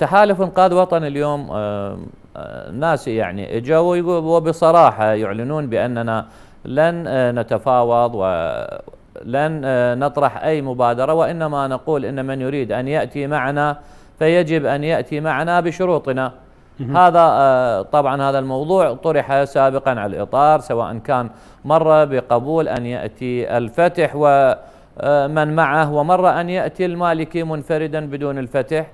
تحالف انقاذ وطن اليوم ناس يعني اجوا وبصراحه يعلنون باننا لن آه، نتفاوض ولن آه، نطرح اي مبادره وانما نقول ان من يريد ان ياتي معنا فيجب ان ياتي معنا بشروطنا هذا آه، طبعا هذا الموضوع طرح سابقا على الاطار سواء كان مره بقبول ان ياتي الفتح ومن معه ومره ان ياتي المالكي منفردا بدون الفتح